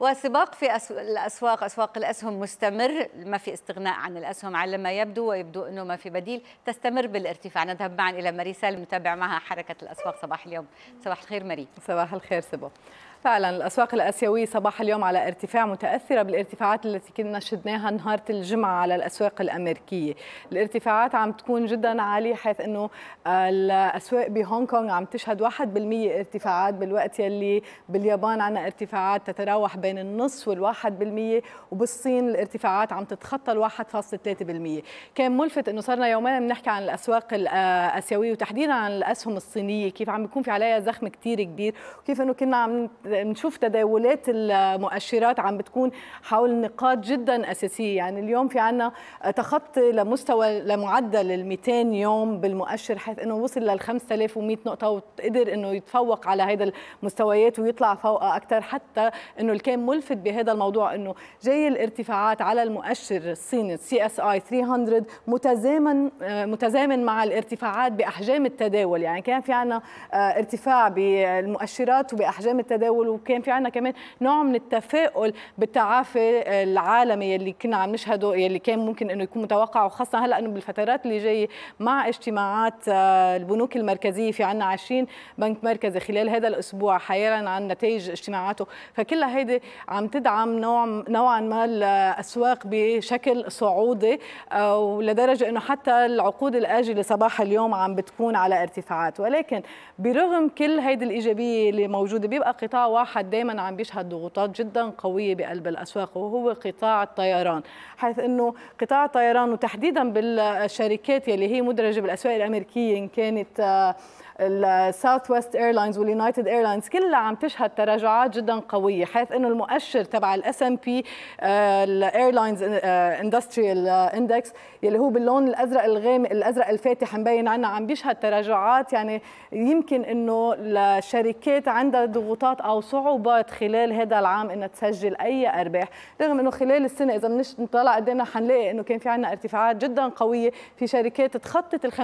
وسباق في الأسواق أسواق الأسهم مستمر ما في استغناء عن الأسهم على ما يبدو ويبدو أنه ما في بديل تستمر بالارتفاع نذهب معا إلى ماريسا المتابع معها حركة الأسواق صباح اليوم صباح الخير ماري صباح الخير سبا فعلا الأسواق الآسيوية صباح اليوم على ارتفاع متأثرة بالارتفاعات التي كنا شدناها نهار الجمعة على الأسواق الأمريكية الارتفاعات عم تكون جدا عالية حيث أنه الأسواق بهونغ كونغ عم تشهد 1% ارتفاعات بالوقت يلي باليابان عنا ارتفاعات تتراوح بين النص وال1% وبالصين الارتفاعات عم تتخطى ال 1.3% كان ملفت أنه صرنا يومين بنحكي عن الأسواق الآسيوية وتحديدا عن الأسهم الصينية كيف عم بيكون في عليها زخم كثير كبير وكيف أنه كنا عم بنشوف تداولات المؤشرات عم بتكون حول نقاط جدا اساسيه يعني اليوم في عنا تخطي لمستوى لمعدل ال 200 يوم بالمؤشر حيث انه وصل لل 5100 نقطه وقدر انه يتفوق على هذا المستويات ويطلع فوقها اكثر حتى انه اللي كان ملفت بهذا الموضوع انه جاي الارتفاعات على المؤشر الصيني سي اس اي 300 متزامن متزامن مع الارتفاعات باحجام التداول يعني كان في عنا ارتفاع بالمؤشرات وباحجام التداول التفاؤل وكان في عنا كمان نوع من التفاؤل بالتعافي العالمي يلي كنا عم نشهده يلي كان ممكن انه يكون متوقع وخاصه هلا انه بالفترات اللي جايه مع اجتماعات آه، البنوك المركزيه في عنا 20 بنك مركزي خلال هذا الاسبوع حيرا عن نتائج اجتماعاته فكلها هيدي عم تدعم نوع نوعا ما الاسواق بشكل صعودي آه، ولدرجه انه حتى العقود الاجله صباح اليوم عم بتكون على ارتفاعات ولكن برغم كل هيدي الايجابيه اللي موجوده بيبقى قطاع واحد دائما عم بيشهد ضغوطات جدا قويه بقلب الاسواق وهو قطاع الطيران حيث انه قطاع الطيران وتحديدا بالشركات يلي هي مدرجه بالاسواق الامريكيه ان كانت آه الساوث ويست ايرلاينز واليونايتد ايرلاينز كلها عم تشهد تراجعات جدا قويه حيث انه المؤشر تبع الاس ام آه، بي الايرلاينز آه، اندستريال آه، اندكس يلي هو باللون الازرق الغامق الازرق الفاتح مبين عنا عم بيشهد تراجعات يعني يمكن انه الشركات عندها ضغوطات او صعوبات خلال هذا العام انها تسجل اي ارباح رغم انه خلال السنه اذا بنش نطلع قدامنا حنلاقي انه كان في عندنا ارتفاعات جدا قويه في شركات تخطت ال 50%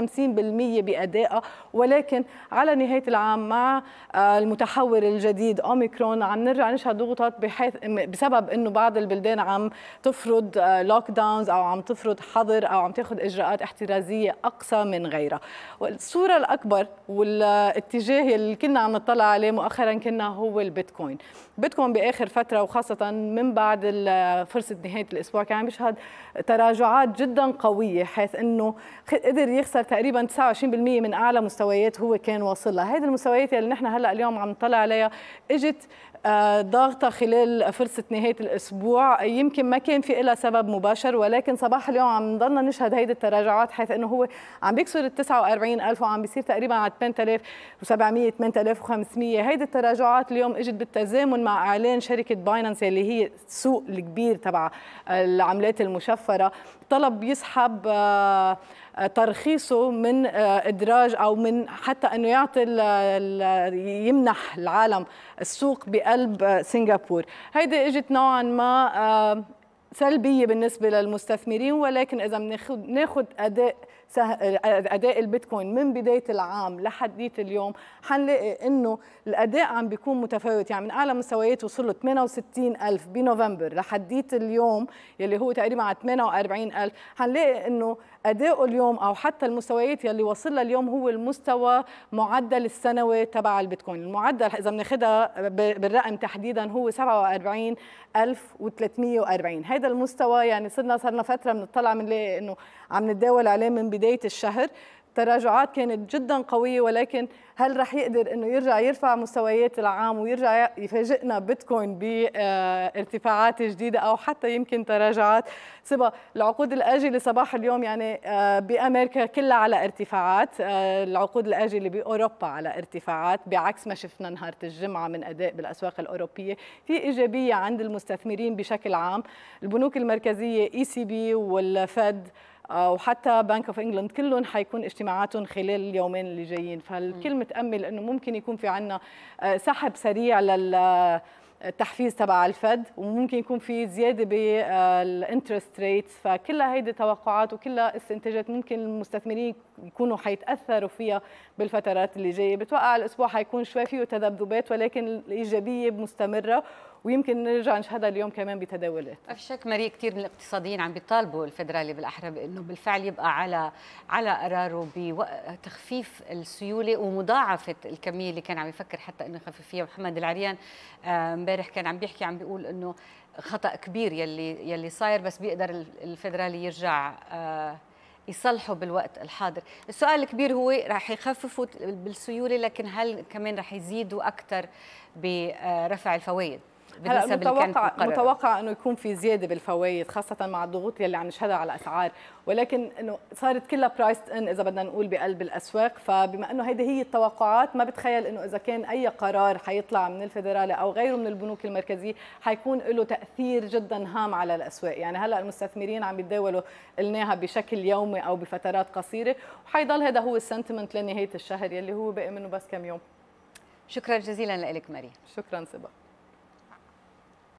بادائها ولكن على نهايه العام مع آه، المتحور الجديد اوميكرون عم نرجع نشهد ضغوطات بحيث بسبب انه بعض البلدان عم تفرض لوك آه، داونز او عم تفرض حظر او عم تاخذ اجراءات احترازيه اقصى من غيرها والصوره الاكبر والاتجاه اللي كنا عم نطلع عليه مؤخرا كنا هو البيتكوين بيتكوين باخر فتره وخاصه من بعد آه، فرصه نهايه الاسبوع كان عم يشهد تراجعات جدا قويه حيث انه قدر يخسر تقريبا 29% من اعلى مستويات هو هو كان واصل لها هيدي المستويات اللي نحن هلا اليوم عم نطلع عليها اجت ضاغطه خلال فرصه نهايه الاسبوع يمكن ما كان في لها سبب مباشر ولكن صباح اليوم عم نضلنا نشهد هيدي التراجعات حيث انه هو عم بيكسر ال 49000 وعم بيصير تقريبا على 8700 8500 هيدي التراجعات اليوم اجت بالتزامن مع اعلان شركه باينانس اللي هي السوق الكبير تبع العملات المشفره طلب يسحب آه، ترخيصه من آه، ادراج او من حتى انه يعطي يمنح العالم السوق بأ قلب سنغافور هيدي اجت نوعا ما آه، سلبيه بالنسبه للمستثمرين ولكن اذا بناخذ ناخذ اداء اداء البيتكوين من بدايه العام لحديت اليوم حنلاقي انه الاداء عم بيكون متفاوت يعني من اعلى مستويات وصلوا الف بنوفمبر لحديت اليوم يلي هو تقريبا على الف حنلاقي انه اداؤه اليوم او حتى المستويات يلي وصلها اليوم هو المستوى معدل السنوي تبع البيتكوين المعدل اذا بناخذها بالرقم تحديدا هو 47340 هذا بهذا المستوى يعني صرنا صرنا فتره بنطلع من انه عم نتداول عليه من بدايه الشهر تراجعات كانت جدا قويه ولكن هل رح يقدر انه يرجع يرفع مستويات العام ويرجع يفاجئنا بيتكوين بارتفاعات جديده او حتى يمكن تراجعات سبا العقود الاجله صباح اليوم يعني آه، بامريكا كلها على ارتفاعات آه، العقود الاجله باوروبا على ارتفاعات بعكس ما شفنا نهار الجمعه من اداء بالاسواق الاوروبيه في ايجابيه عند المستثمرين بشكل عام البنوك المركزيه اي سي بي والفد وحتى بنك اوف انجلند كلهم حيكون اجتماعاتهم خلال اليومين اللي جايين فالكل متامل انه ممكن يكون في عندنا آه، سحب سريع لل التحفيز تبع الفد وممكن يكون في زياده بالانترست آه، ريتس فكلها هيدي توقعات وكلها استنتاجات ممكن المستثمرين يكونوا حيتاثروا فيها بالفترات اللي جايه بتوقع الاسبوع حيكون شوي فيه تذبذبات ولكن الايجابيه مستمره ويمكن نرجع نشهدها اليوم كمان بتداولات ما في شك ماري كثير من الاقتصاديين عم بيطالبوا الفدرالي بالاحرى بانه بالفعل يبقى على على قراره بتخفيف السيوله ومضاعفه الكميه اللي كان عم يفكر حتى انه يخفف فيها محمد العريان امبارح آه، امبارح كان عم بيحكي عم بيقول انه خطا كبير يلي يلي صاير بس بيقدر الفدرالي يرجع آه، يصلحه بالوقت الحاضر السؤال الكبير هو راح يخففوا بالسيوله لكن هل كمان راح يزيدوا اكثر برفع آه، الفوائد هلا متوقع متوقع انه يكون في زياده بالفوائد خاصه مع الضغوط يلي عم نشهدها على الاسعار ولكن انه صارت كلها برايس ان اذا بدنا نقول بقلب الاسواق فبما انه هيدي هي التوقعات ما بتخيل انه اذا كان اي قرار حيطلع من الفدرالي او غيره من البنوك المركزيه حيكون له تاثير جدا هام على الاسواق يعني هلا المستثمرين عم يتداولوا قلناها بشكل يومي او بفترات قصيره وحيضل هذا هو السنتمنت لنهايه الشهر يلي هو باقي منه بس كم يوم شكرا جزيلا لك ماري شكرا سبا